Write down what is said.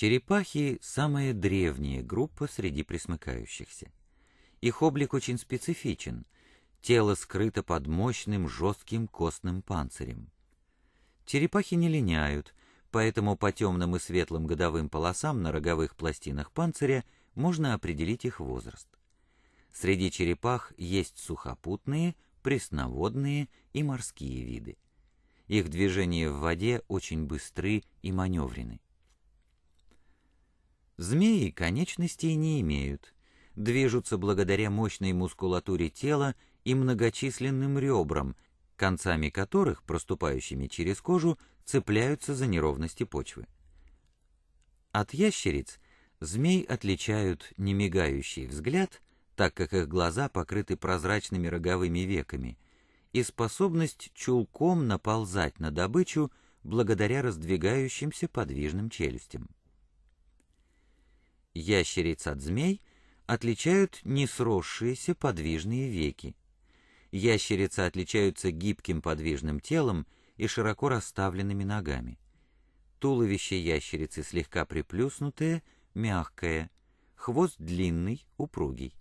Черепахи – самая древняя группа среди пресмыкающихся. Их облик очень специфичен, тело скрыто под мощным жестким костным панцирем. Черепахи не линяют, поэтому по темным и светлым годовым полосам на роговых пластинах панциря можно определить их возраст. Среди черепах есть сухопутные, пресноводные и морские виды. Их движения в воде очень быстры и маневренные. Змеи конечностей не имеют, движутся благодаря мощной мускулатуре тела и многочисленным ребрам, концами которых, проступающими через кожу, цепляются за неровности почвы. От ящериц змей отличают немигающий взгляд, так как их глаза покрыты прозрачными роговыми веками, и способность чулком наползать на добычу благодаря раздвигающимся подвижным челюстям ящериц от змей отличают несросшиеся подвижные веки. Ящерицы отличаются гибким подвижным телом и широко расставленными ногами. Туловище ящерицы слегка приплюснутое, мягкое, хвост длинный, упругий.